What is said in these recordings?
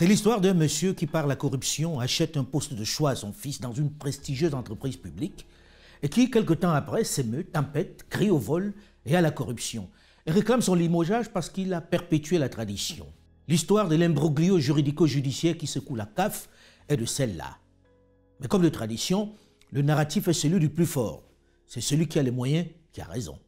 C'est l'histoire d'un monsieur qui, par la corruption, achète un poste de choix à son fils dans une prestigieuse entreprise publique et qui, quelque temps après, s'émeut, tempête, crie au vol et à la corruption et réclame son limogeage parce qu'il a perpétué la tradition. L'histoire de l'imbroglio juridico-judiciaire qui secoue la CAF est de celle-là. Mais comme de tradition, le narratif est celui du plus fort. C'est celui qui a les moyens qui a raison.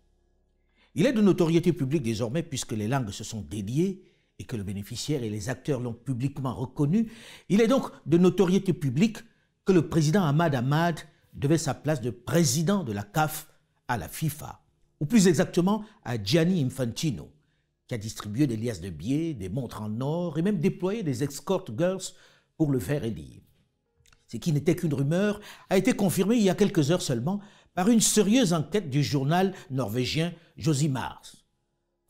Il est de notoriété publique désormais puisque les langues se sont dédiées et que le bénéficiaire et les acteurs l'ont publiquement reconnu, il est donc de notoriété publique que le président Ahmad Ahmad devait sa place de président de la CAF à la FIFA, ou plus exactement à Gianni Infantino, qui a distribué des liasses de billets, des montres en or et même déployé des escort girls pour le faire élire. Ce qui n'était qu'une rumeur a été confirmé il y a quelques heures seulement par une sérieuse enquête du journal norvégien Josie Mars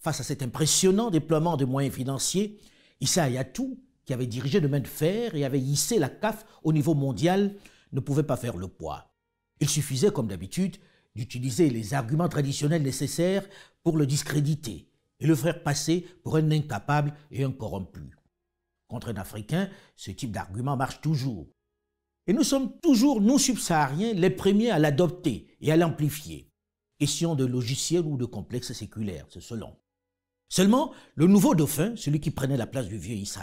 face à cet impressionnant déploiement de moyens financiers, Issa Ayatou, qui avait dirigé de main de fer et avait hissé la CAF au niveau mondial, ne pouvait pas faire le poids. Il suffisait, comme d'habitude, d'utiliser les arguments traditionnels nécessaires pour le discréditer et le faire passer pour un incapable et un corrompu. Contre un Africain, ce type d'argument marche toujours. Et nous sommes toujours, nous subsahariens, les premiers à l'adopter et à l'amplifier. Question de logiciel ou de complexe séculaires, c'est selon. Seulement, le nouveau dauphin, celui qui prenait la place du vieux Issa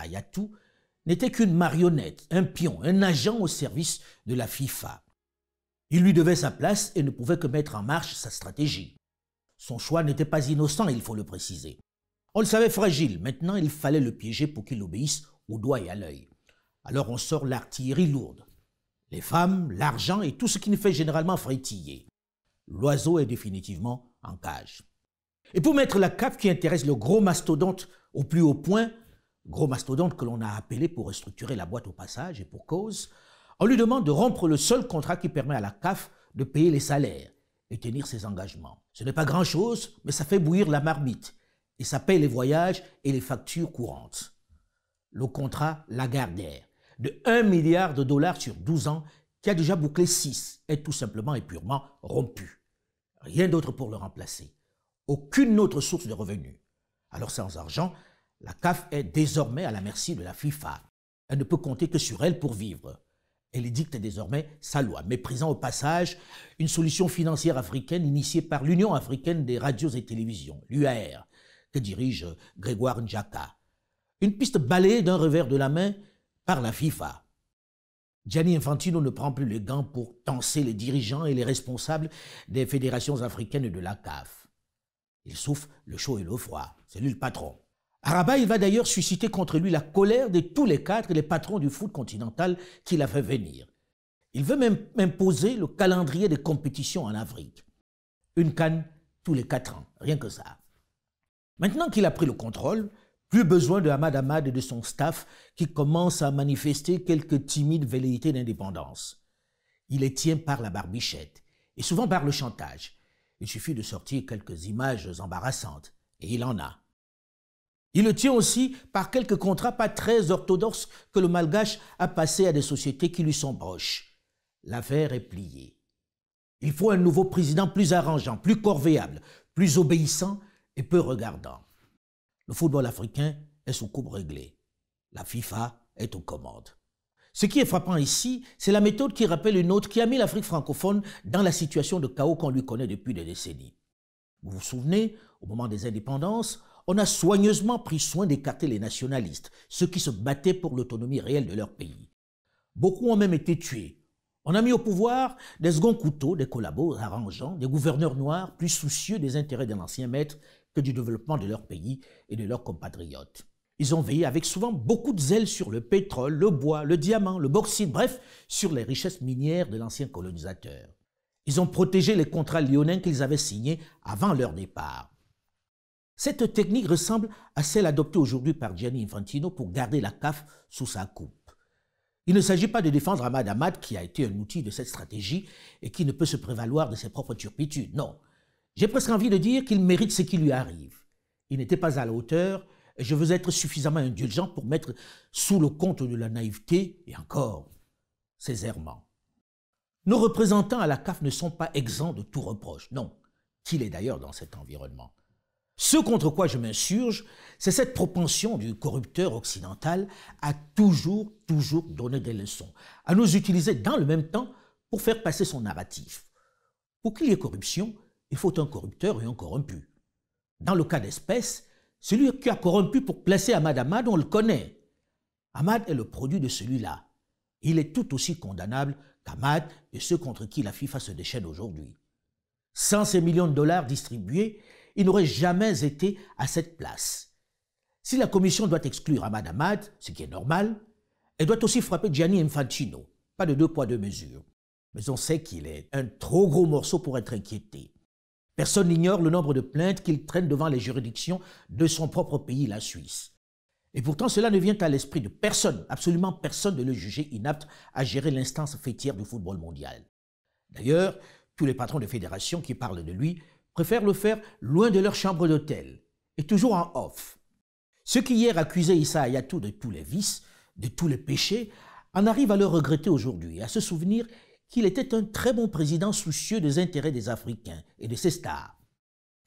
n'était qu'une marionnette, un pion, un agent au service de la FIFA. Il lui devait sa place et ne pouvait que mettre en marche sa stratégie. Son choix n'était pas innocent, il faut le préciser. On le savait fragile, maintenant il fallait le piéger pour qu'il obéisse au doigt et à l'œil. Alors on sort l'artillerie lourde. Les femmes, l'argent et tout ce qui ne fait généralement frétiller. L'oiseau est définitivement en cage. Et pour mettre la CAF qui intéresse le gros mastodonte au plus haut point, gros mastodonte que l'on a appelé pour restructurer la boîte au passage et pour cause, on lui demande de rompre le seul contrat qui permet à la CAF de payer les salaires et tenir ses engagements. Ce n'est pas grand-chose, mais ça fait bouillir la marmite et ça paye les voyages et les factures courantes. Le contrat Lagardère de 1 milliard de dollars sur 12 ans qui a déjà bouclé 6 est tout simplement et purement rompu. Rien d'autre pour le remplacer aucune autre source de revenus. Alors sans argent, la CAF est désormais à la merci de la FIFA. Elle ne peut compter que sur elle pour vivre. Elle édicte désormais sa loi, méprisant au passage une solution financière africaine initiée par l'Union africaine des radios et télévisions, l'UAR, que dirige Grégoire Ndjaka. Une piste balayée d'un revers de la main par la FIFA. Gianni Infantino ne prend plus les gants pour tenser les dirigeants et les responsables des fédérations africaines de la CAF. Il souffre le chaud et le froid. C'est lui le patron. Araba, il va d'ailleurs susciter contre lui la colère de tous les quatre les patrons du foot continental qui a fait venir. Il veut même imposer le calendrier des compétitions en Afrique. Une canne tous les quatre ans, rien que ça. Maintenant qu'il a pris le contrôle, plus besoin de Hamad Hamad et de son staff qui commencent à manifester quelques timides velléités d'indépendance. Il les tient par la barbichette et souvent par le chantage. Il suffit de sortir quelques images embarrassantes, et il en a. Il le tient aussi par quelques contrats pas très orthodoxes que le malgache a passés à des sociétés qui lui sont proches. L'affaire est pliée. Il faut un nouveau président plus arrangeant, plus corvéable, plus obéissant et peu regardant. Le football africain est sous coupe réglée. La FIFA est aux commandes. Ce qui est frappant ici, c'est la méthode qui rappelle une autre qui a mis l'Afrique francophone dans la situation de chaos qu'on lui connaît depuis des décennies. Vous vous souvenez, au moment des indépendances, on a soigneusement pris soin d'écarter les nationalistes, ceux qui se battaient pour l'autonomie réelle de leur pays. Beaucoup ont même été tués. On a mis au pouvoir des seconds couteaux, des collabos arrangeants, des gouverneurs noirs plus soucieux des intérêts de l'ancien maître que du développement de leur pays et de leurs compatriotes. Ils ont veillé avec souvent beaucoup de zèle sur le pétrole, le bois, le diamant, le bauxite, bref, sur les richesses minières de l'ancien colonisateur. Ils ont protégé les contrats lyonnais qu'ils avaient signés avant leur départ. Cette technique ressemble à celle adoptée aujourd'hui par Gianni Infantino pour garder la CAF sous sa coupe. Il ne s'agit pas de défendre Ahmad Ahmad, qui a été un outil de cette stratégie et qui ne peut se prévaloir de ses propres turpitudes. Non. J'ai presque envie de dire qu'il mérite ce qui lui arrive. Il n'était pas à la hauteur je veux être suffisamment indulgent pour mettre sous le compte de la naïveté, et encore, ces errements. Nos représentants à la CAF ne sont pas exempts de tout reproche, non, qu'il est d'ailleurs dans cet environnement. Ce contre quoi je m'insurge, c'est cette propension du corrupteur occidental à toujours, toujours donner des leçons, à nous utiliser dans le même temps pour faire passer son narratif. Pour qu'il y ait corruption, il faut un corrupteur et un corrompu. Dans le cas d'espèce, celui qui a corrompu pour placer Ahmad Ahmad, on le connaît. Ahmad est le produit de celui-là. Il est tout aussi condamnable qu'Ahmad et ceux contre qui la FIFA se déchaîne aujourd'hui. Sans ces millions de dollars distribués, il n'aurait jamais été à cette place. Si la commission doit exclure Ahmad Ahmad, ce qui est normal, elle doit aussi frapper Gianni Infantino. Pas de deux poids, deux mesures. Mais on sait qu'il est un trop gros morceau pour être inquiété. Personne n'ignore le nombre de plaintes qu'il traîne devant les juridictions de son propre pays, la Suisse. Et pourtant, cela ne vient à l'esprit de personne, absolument personne, de le juger inapte à gérer l'instance fêtière du football mondial. D'ailleurs, tous les patrons de fédérations qui parlent de lui préfèrent le faire loin de leur chambre d'hôtel, et toujours en off. Ceux qui hier accusaient Issa Ayatou de tous les vices, de tous les péchés, en arrivent à le regretter aujourd'hui, à se souvenir qu'il était un très bon président soucieux des intérêts des Africains et de ses stars,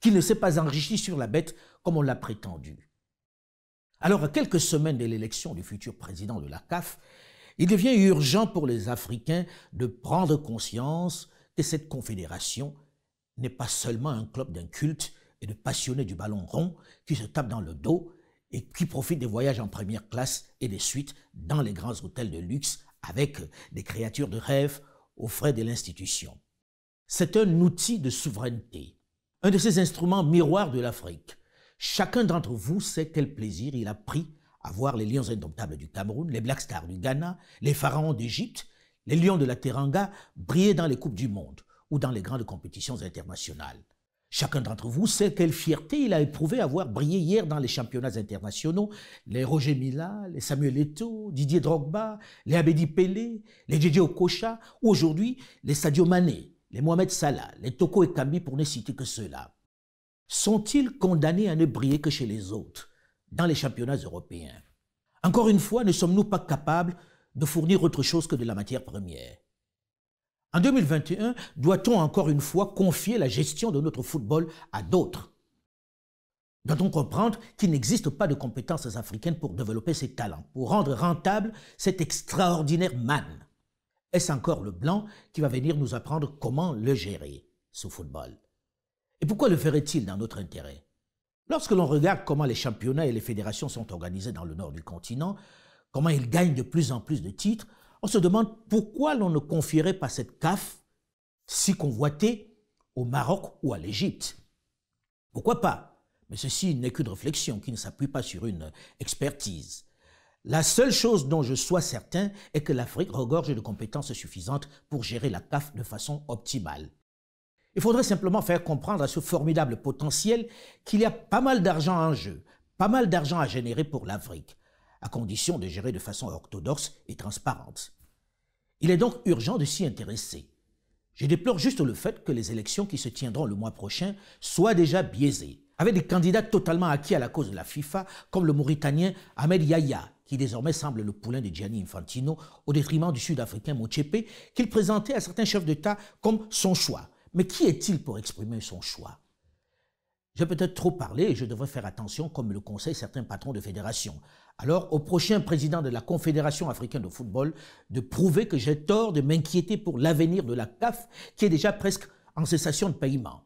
qu'il ne s'est pas enrichi sur la bête comme on l'a prétendu. Alors, à quelques semaines de l'élection du futur président de la CAF, il devient urgent pour les Africains de prendre conscience que cette confédération n'est pas seulement un club culte et de passionnés du ballon rond qui se tapent dans le dos et qui profitent des voyages en première classe et des suites dans les grands hôtels de luxe avec des créatures de rêve aux frais de l'institution. C'est un outil de souveraineté, un de ces instruments miroirs de l'Afrique. Chacun d'entre vous sait quel plaisir il a pris à voir les lions indomptables du Cameroun, les Black Stars du Ghana, les pharaons d'Égypte, les lions de la Teranga briller dans les Coupes du Monde ou dans les grandes compétitions internationales. Chacun d'entre vous sait quelle fierté il a éprouvé avoir brillé hier dans les championnats internationaux. Les Roger Mila, les Samuel Eto'o, Didier Drogba, les Abedi Pelé, les Didier Okocha, ou aujourd'hui les Sadio Mané, les Mohamed Salah, les Toko et Kami pour ne citer que ceux-là. Sont-ils condamnés à ne briller que chez les autres, dans les championnats européens Encore une fois, ne sommes-nous pas capables de fournir autre chose que de la matière première en 2021, doit-on encore une fois confier la gestion de notre football à d'autres Doit-on comprendre qu'il n'existe pas de compétences africaines pour développer ces talents, pour rendre rentable cet extraordinaire manne Est-ce encore le blanc qui va venir nous apprendre comment le gérer, ce football Et pourquoi le ferait-il dans notre intérêt Lorsque l'on regarde comment les championnats et les fédérations sont organisés dans le nord du continent, comment ils gagnent de plus en plus de titres, on se demande pourquoi l'on ne confierait pas cette CAF si convoitée au Maroc ou à l'Égypte. Pourquoi pas Mais ceci n'est qu'une réflexion qui ne s'appuie pas sur une expertise. La seule chose dont je sois certain est que l'Afrique regorge de compétences suffisantes pour gérer la CAF de façon optimale. Il faudrait simplement faire comprendre à ce formidable potentiel qu'il y a pas mal d'argent en jeu, pas mal d'argent à générer pour l'Afrique à condition de gérer de façon orthodoxe et transparente. Il est donc urgent de s'y intéresser. Je déplore juste le fait que les élections qui se tiendront le mois prochain soient déjà biaisées, avec des candidats totalement acquis à la cause de la FIFA, comme le Mauritanien Ahmed Yahya, qui désormais semble le poulain de Gianni Infantino, au détriment du Sud-Africain Mochepe, qu'il présentait à certains chefs d'État comme son choix. Mais qui est-il pour exprimer son choix j'ai peut-être trop parlé et je devrais faire attention comme le conseillent certains patrons de fédération alors au prochain président de la Confédération africaine de football de prouver que j'ai tort de m'inquiéter pour l'avenir de la CAF qui est déjà presque en cessation de paiement.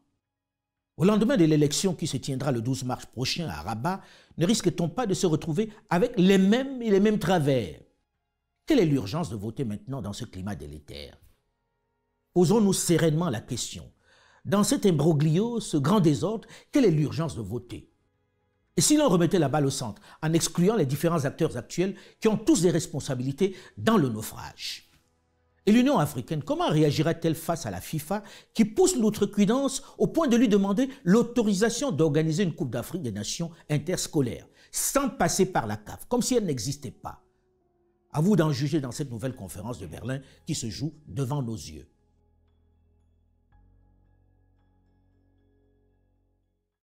Au lendemain de l'élection qui se tiendra le 12 mars prochain à Rabat, ne risque-t-on pas de se retrouver avec les mêmes et les mêmes travers Quelle est l'urgence de voter maintenant dans ce climat délétère Posons-nous sereinement la question. Dans cet imbroglio, ce grand désordre, quelle est l'urgence de voter et si l'on remettait la balle au centre, en excluant les différents acteurs actuels qui ont tous des responsabilités dans le naufrage Et l'Union africaine, comment réagira-t-elle face à la FIFA qui pousse l'outrecuidance au point de lui demander l'autorisation d'organiser une Coupe d'Afrique des Nations Interscolaires, sans passer par la CAF, comme si elle n'existait pas À vous d'en juger dans cette nouvelle conférence de Berlin qui se joue devant nos yeux.